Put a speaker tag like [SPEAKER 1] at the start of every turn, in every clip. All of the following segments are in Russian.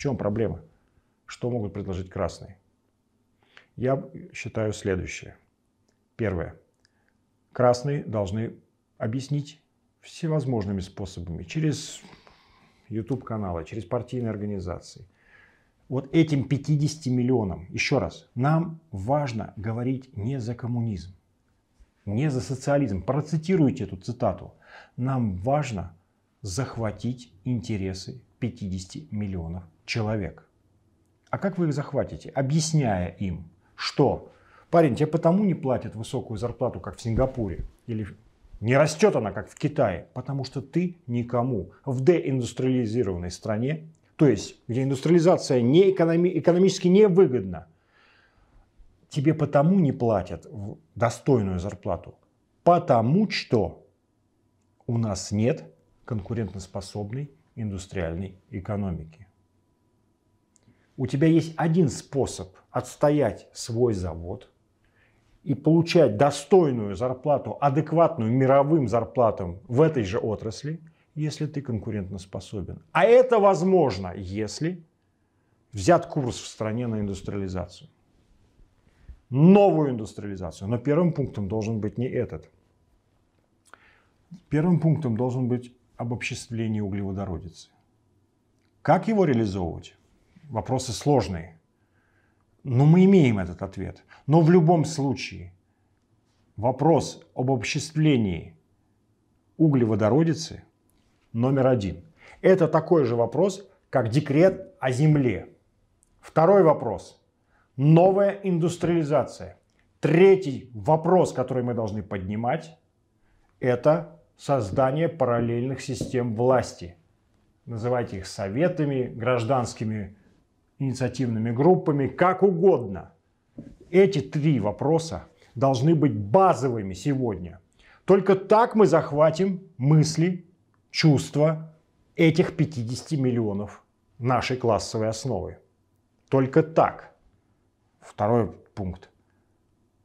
[SPEAKER 1] В чем проблема? Что могут предложить красные? Я считаю следующее. Первое. Красные должны объяснить всевозможными способами, через YouTube-каналы, через партийные организации. Вот этим 50 миллионам, еще раз, нам важно говорить не за коммунизм, не за социализм. Процитируйте эту цитату. Нам важно захватить интересы 50 миллионов человек. А как вы их захватите? Объясняя им, что парень тебе потому не платят высокую зарплату, как в Сингапуре, или не растет она, как в Китае, потому что ты никому в деиндустриализированной стране, то есть где индустриализация не экономи- экономически невыгодна, тебе потому не платят достойную зарплату, потому что у нас нет конкурентоспособной индустриальной экономики у тебя есть один способ отстоять свой завод и получать достойную зарплату, адекватную мировым зарплатам в этой же отрасли, если ты конкурентоспособен. А это возможно, если взят курс в стране на индустриализацию. Новую индустриализацию. Но первым пунктом должен быть не этот. Первым пунктом должен быть обобществление углеводородицы. Как его реализовывать? вопросы сложные. Но мы имеем этот ответ. Но в любом случае вопрос об обобществлении углеводородицы номер один. Это такой же вопрос, как декрет о земле. Второй вопрос. Новая индустриализация. Третий вопрос, который мы должны поднимать, это создание параллельных систем власти. Называйте их советами, гражданскими инициативными группами, как угодно. Эти три вопроса должны быть базовыми сегодня. Только так мы захватим мысли, чувства этих 50 миллионов нашей классовой основы. Только так. Второй пункт.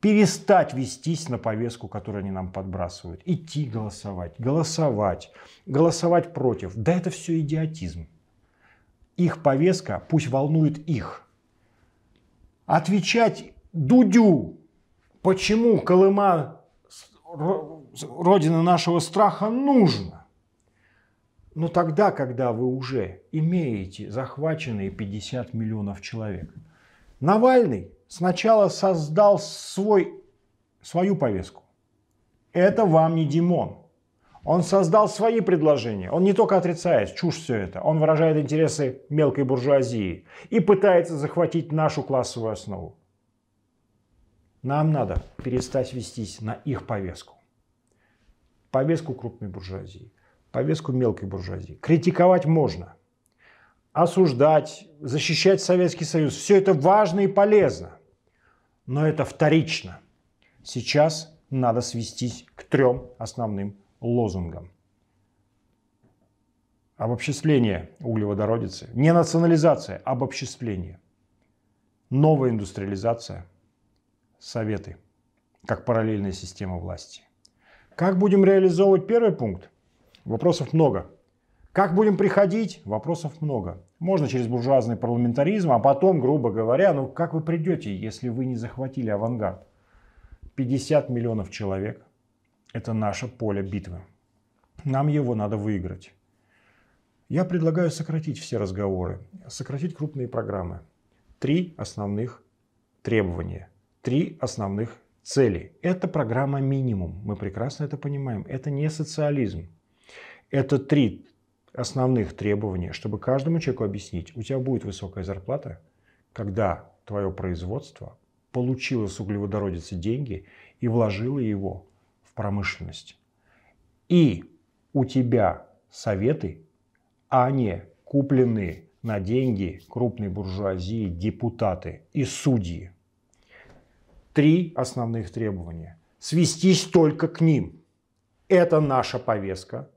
[SPEAKER 1] Перестать вестись на повестку, которую они нам подбрасывают. Идти голосовать, голосовать, голосовать против. Да это все идиотизм их повестка пусть волнует их. Отвечать Дудю, почему Колыма родина нашего страха нужна, Но ну тогда, когда вы уже имеете захваченные 50 миллионов человек. Навальный сначала создал свой, свою повестку. Это вам не Димон. Он создал свои предложения. Он не только отрицает, чушь все это. Он выражает интересы мелкой буржуазии и пытается захватить нашу классовую основу. Нам надо перестать вестись на их повестку. Повестку крупной буржуазии, повестку мелкой буржуазии. Критиковать можно. Осуждать, защищать Советский Союз. Все это важно и полезно. Но это вторично. Сейчас надо свестись к трем основным лозунгом обобществление углеводородицы, не национализация, обобществление, новая индустриализация, советы, как параллельная система власти. Как будем реализовывать первый пункт? Вопросов много. Как будем приходить? Вопросов много. Можно через буржуазный парламентаризм, а потом, грубо говоря, ну как вы придете, если вы не захватили авангард? 50 миллионов человек, это наше поле битвы. Нам его надо выиграть. Я предлагаю сократить все разговоры, сократить крупные программы. Три основных требования, три основных цели. Это программа минимум, мы прекрасно это понимаем. Это не социализм. Это три основных требования, чтобы каждому человеку объяснить, у тебя будет высокая зарплата, когда твое производство получило с углеводородицы деньги и вложило его промышленность. И у тебя советы, а не купленные на деньги крупной буржуазии депутаты и судьи. Три основных требования. Свестись только к ним. Это наша повестка,